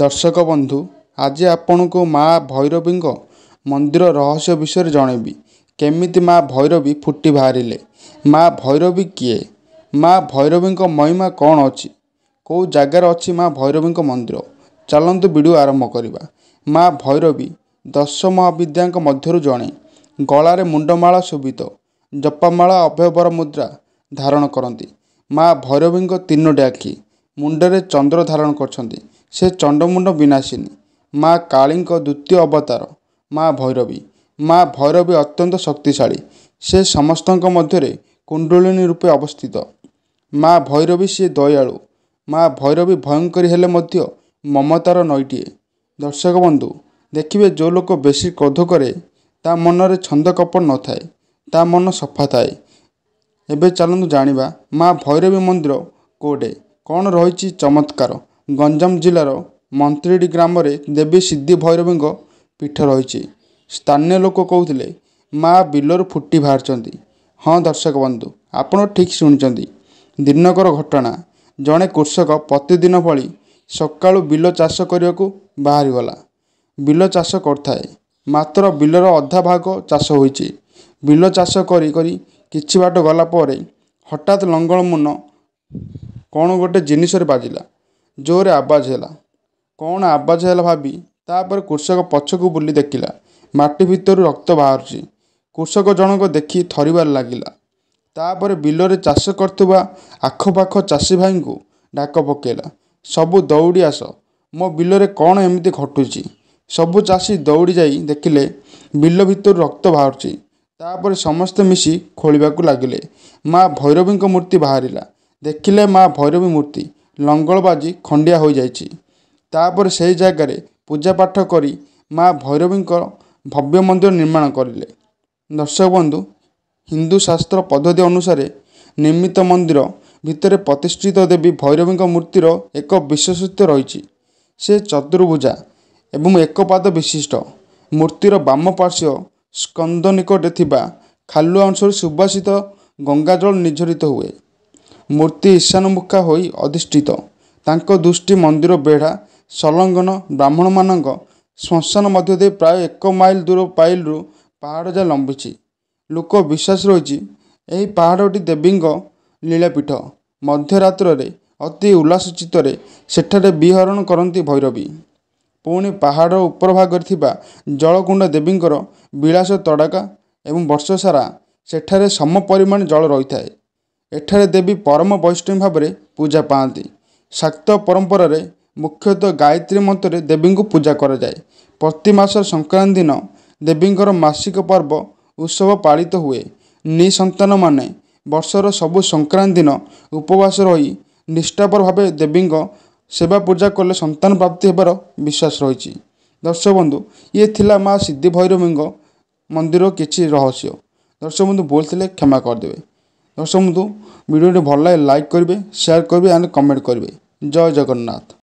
ଦର୍ଶକ ବନ୍ଧୁ ଆଜି ଆପଣଙ୍କୁ ମା ଭୈରବୀଙ୍କ ମନ୍ଦିର ରହସ୍ୟ ବିଷୟରେ ଜଣେଇବି କେମିତି ମା ଭୈରବୀ ଫୁଟି ବାହାରିଲେ ମା ଭୈରବୀ କିଏ ମା ଭୈରବୀଙ୍କ ମହିମା କ'ଣ ଅଛି କେଉଁ ଜାଗାରେ ଅଛି ମା ଭୈରବୀଙ୍କ ମନ୍ଦିର ଚାଲନ୍ତୁ ଭିଡ଼ିଓ ଆରମ୍ଭ କରିବା ମା ଭୈରବୀ ଦଶ ମହାବିଦ୍ୟାଙ୍କ ମଧ୍ୟରୁ ଜଣେ ଗଳାରେ ମୁଣ୍ଡମାଳା ଶୋଭିତ ଜପାମାଳା ଅଭୟବର ମୁଦ୍ରା ଧାରଣ କରନ୍ତି ମା ଭୈରବୀଙ୍କ ତିନୋଟି ଆଖି ମୁଣ୍ଡରେ ଚନ୍ଦ୍ର ଧାରଣ କରିଛନ୍ତି ସେ ଚଣ୍ଡମୁଣ୍ଡ ବିନାଶିନୀ ମା କାଳୀଙ୍କ ଦ୍ୱିତୀୟ ଅବତାର ମା ଭୈରବୀ ମା ଭୈରବୀ ଅତ୍ୟନ୍ତ ଶକ୍ତିଶାଳୀ ସେ ସମସ୍ତଙ୍କ ମଧ୍ୟରେ କୁଣ୍ଡଳିନୀ ରୂପେ ଅବସ୍ଥିତ ମା ଭୈରବୀ ସିଏ ଦୟାଳୁ ମା ଭୈରବୀ ଭୟଙ୍କରୀ ହେଲେ ମଧ୍ୟ ମମତାର ନଈଟିଏ ଦର୍ଶକ ବନ୍ଧୁ ଦେଖିବେ ଯେଉଁ ଲୋକ ବେଶୀ କ୍ରୋଧ କରେ ତା ମନରେ ଛନ୍ଦ କପଟ ନଥାଏ ତା ମନ ସଫା ଥାଏ ଏବେ ଚାଲନ୍ତୁ ଜାଣିବା ମା ଭୈରବୀ ମନ୍ଦିର କେଉଁଠି କ'ଣ ରହିଛି ଚମତ୍କାର ଗଞ୍ଜାମ ଜିଲ୍ଲାର ମନ୍ତ୍ରୀଡ଼ି ଗ୍ରାମରେ ଦେବୀ ସିଦ୍ଧି ଭୈରବୀଙ୍କ ପୀଠ ରହିଛି ସ୍ଥାନୀୟ ଲୋକ କହୁଥିଲେ ମା' ବିଲରୁ ଫୁଟି ବାହାରିଛନ୍ତି ହଁ ଦର୍ଶକ ବନ୍ଧୁ ଆପଣ ଠିକ୍ ଶୁଣିଛନ୍ତି ଦିନକର ଘଟଣା ଜଣେ କୃଷକ ପ୍ରତିଦିନ ଭଳି ସକାଳୁ ବିଲ ଚାଷ କରିବାକୁ ବାହାରିଗଲା ବିଲ ଚାଷ କରିଥାଏ ମାତ୍ର ବିଲର ଅଧା ଭାଗ ଚାଷ ହୋଇଛି ବିଲ ଚାଷ କରି କରି କିଛି ବାଟ ଗଲା ପରେ ହଠାତ୍ ଲଙ୍ଗଳ ମୁନ କ'ଣ ଗୋଟେ ଜିନିଷରେ ବାଜିଲା ଜୋରରେ ଆବାଜ ହେଲା କ'ଣ ଆବାଜ ହେଲା ଭାବି ତାପରେ କୃଷକ ପଛକୁ ବୁଲି ଦେଖିଲା ମାଟି ଭିତରୁ ରକ୍ତ ବାହାରୁଛି କୃଷକ ଜଣକ ଦେଖି ଥରିବାରେ ଲାଗିଲା ତାପରେ ବିଲରେ ଚାଷ କରୁଥିବା ଆଖପାଖ ଚାଷୀ ଭାଇଙ୍କୁ ଡାକ ପକାଇଲା ସବୁ ଦୌଡ଼ି ଆସ ମୋ ବିଲରେ କ'ଣ ଏମିତି ଘଟୁଛି ସବୁ ଚାଷୀ ଦୌଡ଼ି ଯାଇ ଦେଖିଲେ ବିଲ ଭିତରୁ ରକ୍ତ ବାହାରୁଛି ତାପରେ ସମସ୍ତେ ମିଶି ଖୋଳିବାକୁ ଲାଗିଲେ ମା' ଭୈରବୀଙ୍କ ମୂର୍ତ୍ତି ବାହାରିଲା ଦେଖିଲେ ମା' ଭୈରବୀ ମୂର୍ତ୍ତି ଲଙ୍ଗଳ ବାଜି ଖଣ୍ଡିଆ ହୋଇଯାଇଛି ତା'ପରେ ସେହି ଜାଗାରେ ପୂଜାପାଠ କରି ମା' ଭୈରବୀଙ୍କ ଭବ୍ୟ ମନ୍ଦିର ନିର୍ମାଣ କରିଲେ ଦର୍ଶକ ବନ୍ଧୁ ହିନ୍ଦୁ ଶାସ୍ତ୍ର ପଦ୍ଧତି ଅନୁସାରେ ନିର୍ମିତ ମନ୍ଦିର ଭିତରେ ପ୍ରତିଷ୍ଠିତ ଦେବୀ ଭୈରବୀଙ୍କ ମୂର୍ତ୍ତିର ଏକ ବିଶେଷତ୍ୱ ରହିଛି ସେ ଚତୁର୍ଭୁଜା ଏବଂ ଏକ ପାଦ ବିଶିଷ୍ଟ ମୂର୍ତ୍ତିର ବାମ ପାର୍ଶ୍ୱ ସ୍କନ୍ଦ ନିକଟରେ ଥିବା ଖାଲୁଆ ଅଂଶରୁ ସୁବାସିତ ଗଙ୍ଗାଜଳ ନିଝରିତ ହୁଏ ମୂର୍ତ୍ତି ଈଶାନମୁଖା ହୋଇ ଅଧିଷ୍ଠିତ ତାଙ୍କ ଦୃଷ୍ଟି ମନ୍ଦିର ବେଢ଼ା ସଂଲଗ୍ନ ବ୍ରାହ୍ମଣମାନଙ୍କ ଶ୍ମଶାନ ମଧ୍ୟ ଦେଇ ପ୍ରାୟ ଏକ ମାଇଲ ଦୂର ପାଇଲରୁ ପାହାଡ଼ ଯାଏ ଲମ୍ବିଛି ଲୋକ ବିଶ୍ୱାସ ରହିଛି ଏହି ପାହାଡ଼ଟି ଦେବୀଙ୍କ ଲୀଳାପୀଠ ମଧ୍ୟରାତ୍ରରେ ଅତି ଉଲ୍ଲାସଚିତ୍ତରେ ସେଠାରେ ବିହରଣ କରନ୍ତି ଭୈରବୀ ପୁଣି ପାହାଡ଼ ଉପର ଭାଗରେ ଥିବା ଜଳକୁଣ୍ଡ ଦେବୀଙ୍କର ବିଳାସ ତଡ଼କା ଏବଂ ବର୍ଷସାରା ସେଠାରେ ସମ ପରିମାଣ ଜଳ ରହିଥାଏ ଏଠାରେ ଦେବୀ ପରମ ବୈଷ୍ଣବୀ ଭାବରେ ପୂଜା ପାଆନ୍ତି ଶାକ୍ତ ପରମ୍ପରାରେ ମୁଖ୍ୟତଃ ଗାୟତ୍ରୀ ମନ୍ତ୍ରରେ ଦେବୀଙ୍କୁ ପୂଜା କରାଯାଏ ପ୍ରତି ମାସ ସଂକ୍ରାନ୍ତି ଦିନ ଦେବୀଙ୍କର ମାସିକ ପର୍ବ ଉତ୍ସବ ପାଳିତ ହୁଏ ନିସନ୍ତାନମାନେ ବର୍ଷର ସବୁ ସଂକ୍ରାନ୍ତି ଦିନ ଉପବାସ ରହି ନିଷ୍ଠାପର ଭାବେ ଦେବୀଙ୍କ ସେବା ପୂଜା କଲେ ସନ୍ତାନ ପ୍ରାପ୍ତି ହେବାର ବିଶ୍ୱାସ ରହିଛି ଦର୍ଶକ ବନ୍ଧୁ ଇଏ ଥିଲା ମା' ସିଦ୍ଧିଭୈରବୀଙ୍କ ମନ୍ଦିରର କିଛି ରହସ୍ୟ ଦର୍ଶକ ବନ୍ଧୁ ଭୁଲ ଥିଲେ କ୍ଷମା କରିଦେବେ ସମସ୍ତଙ୍କୁ ଭିଡ଼ିଓଟି ଭଲ ଲାଗିଲେ ଲାଇକ୍ କରିବେ ସେୟାର କରିବେ ଆଣ୍ଡ କମେଣ୍ଟ କରିବେ ଜୟ ଜଗନ୍ନାଥ